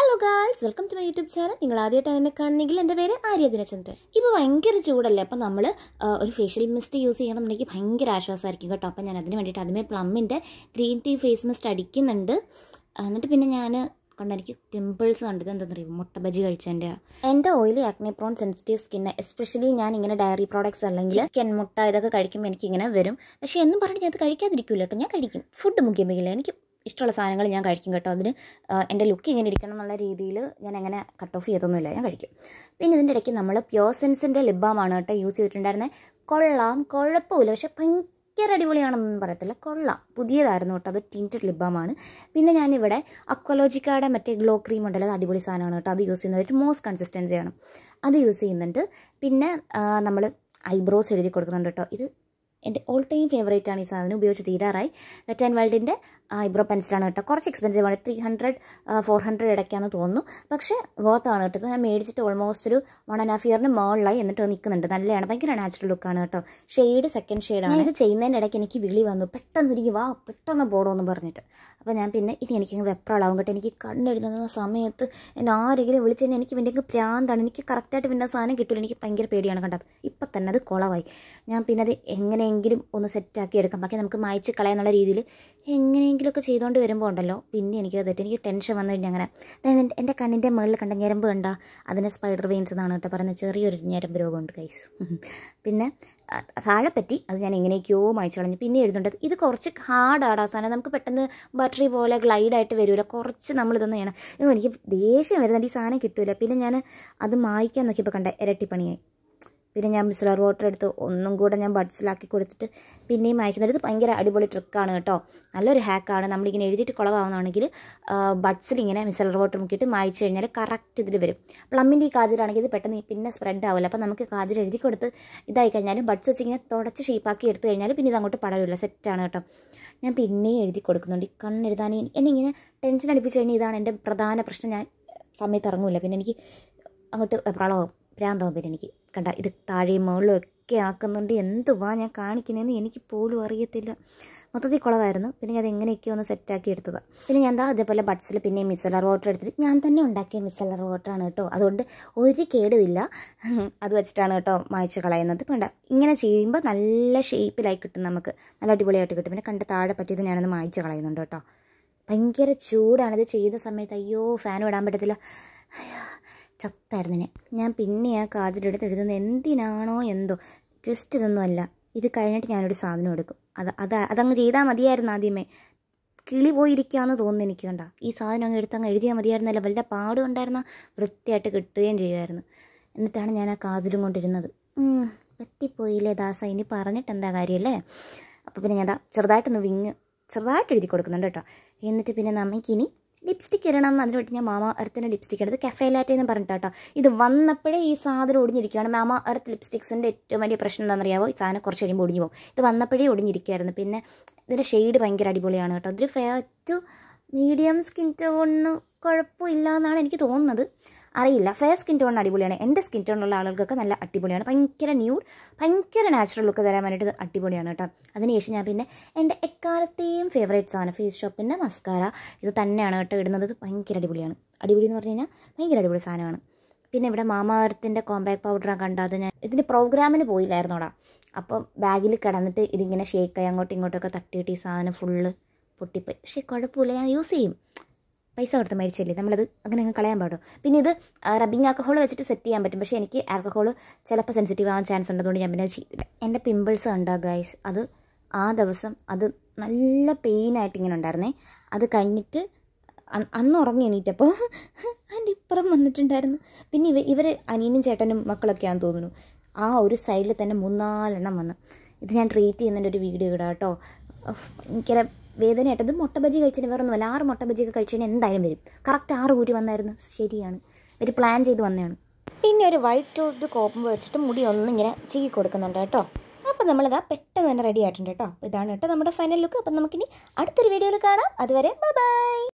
hello guys welcome to my YouTube channel നിങ്ങൾ ആദ്യമായിട്ടാണ് എന്നെ കാണണമെങ്കിൽ എൻ്റെ പേര് ആര്യ ദിനചന്ദ്രൻ ഇപ്പോൾ ഭയങ്കര ചൂടല്ലേ അപ്പോൾ നമ്മൾ ഒരു ഫേഷ്യൽ മിസ്റ്റ് യൂസ് ചെയ്യണമെന്നുണ്ടെങ്കിൽ ഭയങ്കര ആശ്വാസമായിരിക്കും കേട്ടോ അപ്പോൾ ഞാൻ അതിന് വേണ്ടിയിട്ട് ആദ്യമേ പ്ലമ്മിൻ്റെ ഗ്രീൻ ടീ ഫേസ് മിസ്റ്റ് അടിക്കുന്നുണ്ട് എന്നിട്ട് പിന്നെ ഞാൻ കണ്ടെനിക്ക് പിമ്പിൾസ് കണ്ടത് എന്താണെന്ന് അറിയുമോ മുട്ട ബജി കഴിച്ചതിൻ്റെ എൻ്റെ oily acne prone sensitive skin especially ഞാൻ ഇങ്ങനെ ഡയറി പ്രോഡക്ട്സ് അല്ലെങ്കിൽ ചിക്കൻ മുട്ട ഇതൊക്കെ കഴിക്കുമ്പോൾ എനിക്കിങ്ങനെ വരും പക്ഷേ എന്നും പറഞ്ഞിട്ട് ഞാൻ അത് കഴിക്കാതിരിക്കില്ല കേട്ടോ ഞാൻ കഴിക്കും ഫുഡ് മുഖ്യമെങ്കിലും എനിക്ക് ഇഷ്ടമുള്ള സാധനങ്ങൾ ഞാൻ കഴിക്കും കേട്ടോ അതിന് എൻ്റെ ലുക്ക് ഇങ്ങനെ ഇരിക്കണം എന്നുള്ള രീതിയിൽ ഞാൻ അങ്ങനെ കട്ട് ഓഫ് ചെയ്തൊന്നുമില്ല ഞാൻ കഴിക്കും പിന്നെ ഇതിൻ്റെ ഇടയ്ക്ക് നമ്മൾ പ്യോസെൻസിൻ്റെ ലിബാമാണ് കേട്ടോ യൂസ് ചെയ്തിട്ടുണ്ടായിരുന്നത് കൊള്ളാം കുഴപ്പമില്ല പക്ഷേ ഭയങ്കര അടിപൊളിയാണെന്നൊന്നും പറയത്തില്ല കൊള്ളാം പുതിയതായിരുന്നു കേട്ടോ അത് ടിൻറ്റഡ് ലിബാമാണ് പിന്നെ ഞാനിവിടെ അക്വലോജിക്കയുടെ മറ്റേ ഗ്ലോ ക്രീം ഉണ്ടല്ലോ അത് അടിപൊളി സാധനമാണ് കേട്ടോ അത് യൂസ് ചെയ്യുന്നത് ഒരു മോസ് കൺസിസ്റ്റൻസിയാണ് അത് യൂസ് ചെയ്യുന്നുണ്ട് പിന്നെ നമ്മൾ ഐബ്രോസ് എഴുതി കൊടുക്കുന്നുണ്ട് കേട്ടോ ഇത് എൻ്റെ ഓൾ ടൈം ഫേവറേറ്റ് ആണ് ഈ സാധനം ഉപയോഗിച്ച് തീരാറായി വെറ്റ് ആൻഡ് വൈൽഡിൻ്റെ ഐബ്രോ പെൻസിലാണ് കേട്ടോ കുറച്ച് എക്സ്പെൻസീവ് ആണ് ത്രീ ഹൺഡ്രഡ് ഫോർ ഹൺഡ്രഡ് ഇടയ്ക്കാന്ന് തോന്നുന്നു പക്ഷേ വർത്താണ് കേട്ടോ ഞാൻ മേടിച്ചിട്ട് ഓൾമോസ്റ്റ് ഒരു വൺ ആൻഡ് ഹാഫ് ഇയറിന് മുകളിലായി എന്നിട്ട് നിൽക്കുന്നുണ്ട് നല്ലതാണ് ഭയങ്കര നാച്ചുറൽ ലുക്കാണ് കേട്ടോ ഷെയ്ഡ് സെക്കൻഡ് ഷെയ്ഡാണ് ഇത് ചെയ്യുന്നതിൻ്റെ ഇടയ്ക്ക് എനിക്ക് വിളി വന്നു പെട്ടെന്ന് ഇരിക്കും വാ പെട്ടെന്ന് പോടോ എന്ന് പറഞ്ഞിട്ട് അപ്പോൾ ഞാൻ പിന്നെ ഇനി എനിക്ക് വെപ്രാളാവും കേട്ടോ എനിക്ക് കണ്ണെഴുതുന്ന സമയത്ത് എന്നെ ആരെങ്കിലും വിളിച്ചു കഴിഞ്ഞാൽ എനിക്ക് പിന്നെ പ്രാന്താണ് എനിക്ക് കറക്റ്റായിട്ട് പിന്നെ സാധനം കിട്ടില്ല എനിക്ക് ഭയങ്കര പേടിയാണ് കണ്ടത് ഇപ്പം തന്നെ അത് കുളവായി ഞാൻ പിന്നെ അത് എങ്ങനെ എങ്ങനെയെങ്കിലും ഒന്ന് സെറ്റാക്കി എടുക്കാം ബാക്കി നമുക്ക് മായച്ച് കളയാന്നുള്ള രീതിയിൽ എങ്ങനെയെങ്കിലുമൊക്കെ ചെയ്തുകൊണ്ട് വരുമ്പോൾ ഉണ്ടല്ലോ പിന്നെ എനിക്ക് അതെറ്റ് എനിക്ക് ടെൻഷൻ വന്നു കഴിഞ്ഞാൽ അങ്ങനെ അതായത് എൻ്റെ കണ്ണിൻ്റെ മുകളിൽ കണ്ട ഞരമ്പ് കണ്ട അതിന് സ്പൈഡർ വെയിൻസ് എന്നാണ് കേട്ടോ പറയുന്നത് ചെറിയൊരു ഞരമ്പ് രോഗമുണ്ട് കൈസ് പിന്നെ താഴെ പറ്റി അത് ഞാൻ എങ്ങനെയൊക്കെയോ മായച്ചു കളഞ്ഞു പിന്നെ എഴുതുന്നുണ്ട് ഇത് കുറച്ച് ഹാർഡാണ് അവസാനം നമുക്ക് പെട്ടെന്ന് ബാറ്ററി പോലെ ഗ്ലൈഡായിട്ട് വരില്ല കുറച്ച് നമ്മളിതൊന്നും ചെയ്യണം എനിക്ക് ദേഷ്യം വരുന്നുണ്ട് ഈ സാധനം കിട്ടില്ല പിന്നെ ഞാൻ അത് മായ്ക്കാൻ നോക്കിയപ്പോൾ കണ്ട ഇരട്ടിപ്പണിയായി പിന്നെ ഞാൻ മിസ്ലർ വാട്ടർ എടുത്ത് ഒന്നും കൂടെ ഞാൻ ബഡ്സിലാക്കി കൊടുത്തിട്ട് പിന്നെയും അയക്കുന്നത് ഇത് ഭയങ്കര അടിപൊളി ട്രിക്കാണ് കേട്ടോ നല്ലൊരു ഹാക്കാണ് നമ്മളിങ്ങനെ എഴുതിയിട്ട് കുളവാകുന്നതാണെങ്കിൽ ബഡ്സിലിങ്ങനെ മിസ്ലർ വാട്ടർ മുക്കിയിട്ട് മായിച്ചു കഴിഞ്ഞാൽ കറക്റ്റ് ഇതിൽ വരും പ്ലമ്മിൻ്റെ ഈ കാജിലാണെങ്കിൽ ഇത് പെട്ടെന്ന് പിന്നെ സ്പ്രെഡ് ആവില്ല അപ്പോൾ നമുക്ക് കാജിൽ എഴുതി കൊടുത്ത് ഇതായി കഴിഞ്ഞാലും ബഡ്സ് വെച്ചിങ്ങനെ തുടച്ച് ഷീപ്പാക്കി എടുത്തു കഴിഞ്ഞാൽ പിന്നെ ഇത് അങ്ങോട്ട് പടരില്ല സെറ്റാണ് കേട്ടോ ഞാൻ പിന്നെയും എഴുതി കൊടുക്കുന്നുണ്ട് ഈ കണ്ണെഴുതാൻ എന്നെ ഇങ്ങനെ ടെൻഷൻ അടിപ്പിച്ച് കഴിഞ്ഞാൽ ഇതാണ് എൻ്റെ പ്രധാന പ്രശ്നം ഞാൻ സമയത്ത് ഇറങ്ങില്ല പിന്നെ എനിക്ക് അങ്ങോട്ട് എപ്പോഴാളാകും പ്രാന്തവും പിന്നെ എനിക്ക് കണ്ട ഇത് താഴെയും മുകളിലും ഒക്കെ ആക്കുന്നുണ്ട് എന്തുവാ ഞാൻ കാണിക്കുന്നതെന്ന് എനിക്ക് പോലും അറിയത്തില്ല മൊത്തത്തിൽ കുളമായിരുന്നു പിന്നെ ഞാൻ അതെങ്ങനെയൊക്കെ ഒന്ന് സെറ്റാക്കി എടുത്തതാണ് പിന്നെ ഞാൻ എന്താ അതേപോലെ ബഡ്സിൽ പിന്നെ മിസലർ വാട്ടർ എടുത്തിട്ട് ഞാൻ തന്നെ ഉണ്ടാക്കിയ മിസലർ വാട്ടറാണ് കേട്ടോ അതുകൊണ്ട് ഒരു കേടുമില്ല അത് വെച്ചിട്ടാണ് കേട്ടോ മായച്ചു കളയുന്നത് വേണ്ട ഇങ്ങനെ ചെയ്യുമ്പോൾ നല്ല ഷേപ്പിലായി കിട്ടും നമുക്ക് നല്ല അടിപൊളിയായിട്ട് കിട്ടും പിന്നെ കണ്ട് താഴെ പറ്റിയത് ഞാനൊന്ന് മായച്ചു കളയുന്നുണ്ട് കേട്ടോ ഭയങ്കര ചൂടാണിത് ചെയ്ത സമയത്ത് അയ്യോ ഫാൻ ഇടാൻ പറ്റത്തില്ല അയ്യോ ചത്തായിരുന്നു ഞാൻ പിന്നെ ആ കാജലെടുത്ത് എഴുതുന്നത് എന്തിനാണോ എന്തോ ട്വിസ്റ്റ് ഇതൊന്നുമല്ല ഇത് കഴിഞ്ഞിട്ട് ഞാനൊരു സാധനം എടുക്കും അത് അത് അതങ്ങ് ചെയ്താൽ മതിയായിരുന്നു ആദ്യമേ കിളി പോയിരിക്കുകയെന്ന് തോന്നുന്നു എനിക്ക് കണ്ട ഈ സാധനം അങ്ങ് എടുത്ത് അങ്ങ് എഴുതിയാൽ മതിയായിരുന്നല്ല വല്ല പാടും ഉണ്ടായിരുന്ന വൃത്തിയായിട്ട് കിട്ടുകയും ചെയ്യുമായിരുന്നു എന്നിട്ടാണ് ഞാൻ ആ കാജലും കൊണ്ടിരുന്നത് പറ്റിപ്പോയില്ലേ ദാസ ഇനി പറഞ്ഞിട്ട് എന്താ കാര്യമല്ലേ അപ്പോൾ പിന്നെ ഞാൻ ചെറുതായിട്ടൊന്ന് വിങ് ചെറുതായിട്ട് എഴുതി കൊടുക്കുന്നുണ്ട് കേട്ടോ എന്നിട്ട് പിന്നെ നമുക്കിനി ലിപ്സ്റ്റിക്ക് ഇടണം അതിന് വേണ്ടി ഞാൻ മാമ എർത്തിൻ്റെ ലിപ്സ്റ്റിക്ക് എടുത്ത് കഫേ ലാറ്റേ എന്ന് പറഞ്ഞിട്ടാട്ടോ ഇത് വന്നപ്പോഴേ ഈ സാധനം ഒടിഞ്ഞിരിക്കുകയാണ് മാമ എർത്ത് ലിപ്സ്റ്റിക്സിൻ്റെ ഏറ്റവും വലിയ പ്രശ്നം എന്താണെന്നറിയാവോ ഈ സാധനം കുറച്ച് കഴിയുമ്പോൾ ഒടിഞ്ഞു പോകും ഇത് വന്നപ്പോഴേ ഒടിഞ്ഞിരിക്കുകയായിരുന്നു പിന്നെ ഇതിൻ്റെ ഷെയ്ഡ് ഭയങ്കര അടിപൊളിയാണ് കേട്ടോ ഇതൊരു ഫെയർ ടു മീഡിയം സ്കിൻ ടോണിന് കുഴപ്പമില്ല എന്നാണ് എനിക്ക് തോന്നുന്നത് അറിയില്ല ഫെയർ സ്കിൻ ടോൺ അടിപൊളിയാണ് എൻ്റെ സ്കിൻ ടോണുള്ള ആളുകൾക്കൊക്കെ നല്ല അടിപൊളിയാണ് ഭയങ്കര ന്യൂഡ് ഭയങ്കര നാച്ചുറൽ ലുക്ക് തരാൻ വേണ്ടിയിട്ട് അടിപൊളിയാണ് കേട്ടോ അതിനുശേഷം ഞാൻ പിന്നെ എൻ്റെ എക്കാലത്തെയും ഫേവറേറ്റ് സാധനം ഫേസ് ഷോപ്പിൻ്റെ മസ്കാര ഇത് തന്നെയാണ് കേട്ടോ ഇടുന്നത് ഭയങ്കര അടിപൊളിയാണ് അടിപൊളി എന്ന് പറഞ്ഞു കഴിഞ്ഞാൽ ഭയങ്കര അടിപൊളി സാധനമാണ് പിന്നെ ഇവിടെ മാമാർത്തിൻ്റെ കോമ്പാക്ട് പൗഡറാണ് കണ്ടത് ഞാൻ ഇതിൻ്റെ പ്രോഗ്രാമിന് പോയില്ലായിരുന്നോടാ അപ്പം ബാഗിൽ കിടന്നിട്ട് ഇതിങ്ങനെ ഷേക്കായി അങ്ങോട്ടും ഇങ്ങോട്ടൊക്കെ തട്ടിയിട്ട് ഈ സാധനം ഫുള്ള് പൊട്ടിപ്പോയി പക്ഷേ കുഴപ്പമില്ല ഞാൻ യൂസ് ചെയ്യും പൈസ കൊടുത്ത് മേടിച്ചില്ലേ നമ്മളത് അങ്ങനെ അങ്ങ് കളയാൻ പാടും പിന്നെ ഇത് റബ്ബിങ് ആൽക്കഹോൾ വെച്ചിട്ട് സെറ്റ് ചെയ്യാൻ പറ്റും പക്ഷേ എനിക്ക് ആൽക്കഹോൾ ചിലപ്പോൾ സെൻസിറ്റീവ് ആവാൻ ചാൻസ് ഉണ്ടതുകൊണ്ട് ഞാൻ പിന്നെ ചെയ്തില്ല എൻ്റെ പിമ്പിൾസ് ഉണ്ടാകും ഗൈസ് അത് ആ ദിവസം അത് നല്ല പെയിനായിട്ട് ഇങ്ങനെ ഉണ്ടായിരുന്നേ അത് കഴിഞ്ഞിട്ട് അന്ന് ഉറങ്ങി എണീറ്റപ്പോൾ അതിൻ്റെ ഇപ്പുറം വന്നിട്ടുണ്ടായിരുന്നു പിന്നെ ഇവ ഇവർ അനിയനും ചേട്ടനും മക്കളൊക്കെയാണെന്ന് തോന്നുന്നു ആ ഒരു സൈഡിൽ തന്നെ മൂന്നാലെണ്ണം വന്ന് ഇത് ഞാൻ ട്രീറ്റ് ചെയ്യുന്നതിൻ്റെ ഒരു വീഡിയോ ഇടാം കേട്ടോ ഭയങ്കര വേദനയായിട്ടത് മുട്ട ബജി കഴിച്ചതിന് വേറെ ഒന്നുമല്ല ആറ് മുട്ട ബജി ഒക്കെ കഴിച്ചതിന് എന്തായാലും വരും കറക്റ്റ് ആറ് കൂടി വന്നായിരുന്നു ശരിയാണ് ഒരു പ്ലാൻ ചെയ്ത് വന്നതാണ് പിന്നെ ഒരു വൈറ്റ് ടോത്ത് കോപ്പം വെച്ചിട്ട് മുടി ഒന്നും ഇങ്ങനെ ചീകി കൊടുക്കുന്നുണ്ട് കേട്ടോ അപ്പം നമ്മളിതാ പെട്ടെന്ന് തന്നെ റെഡി ആയിട്ടുണ്ട് കേട്ടോ ഇതാണ് കേട്ടോ നമ്മുടെ ഫൈനൽ ലുക്ക് അപ്പം നമുക്കിനി അടുത്തൊരു വീഡിയോയിൽ കാണാം അതുവരെ ബൈ ബൈ